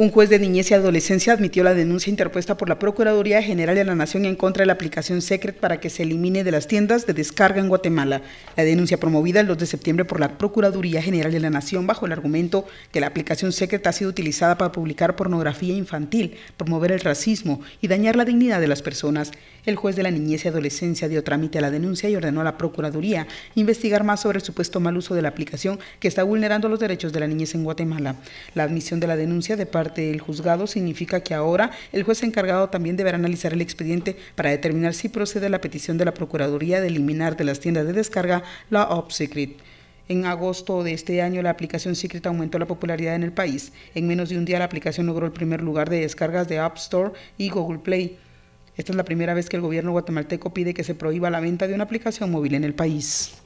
Un juez de niñez y adolescencia admitió la denuncia interpuesta por la Procuraduría General de la Nación en contra de la aplicación Secret para que se elimine de las tiendas de descarga en Guatemala. La denuncia promovida el 2 de septiembre por la Procuraduría General de la Nación bajo el argumento que la aplicación Secret ha sido utilizada para publicar pornografía infantil, promover el racismo y dañar la dignidad de las personas. El juez de la niñez y adolescencia dio trámite a la denuncia y ordenó a la Procuraduría investigar más sobre el supuesto mal uso de la aplicación que está vulnerando los derechos de la niñez en Guatemala. La admisión de la denuncia de parte del juzgado significa que ahora el juez encargado también deberá analizar el expediente para determinar si procede la petición de la Procuraduría de eliminar de las tiendas de descarga la OpSecret. En agosto de este año, la aplicación Secret aumentó la popularidad en el país. En menos de un día, la aplicación logró el primer lugar de descargas de App Store y Google Play. Esta es la primera vez que el gobierno guatemalteco pide que se prohíba la venta de una aplicación móvil en el país.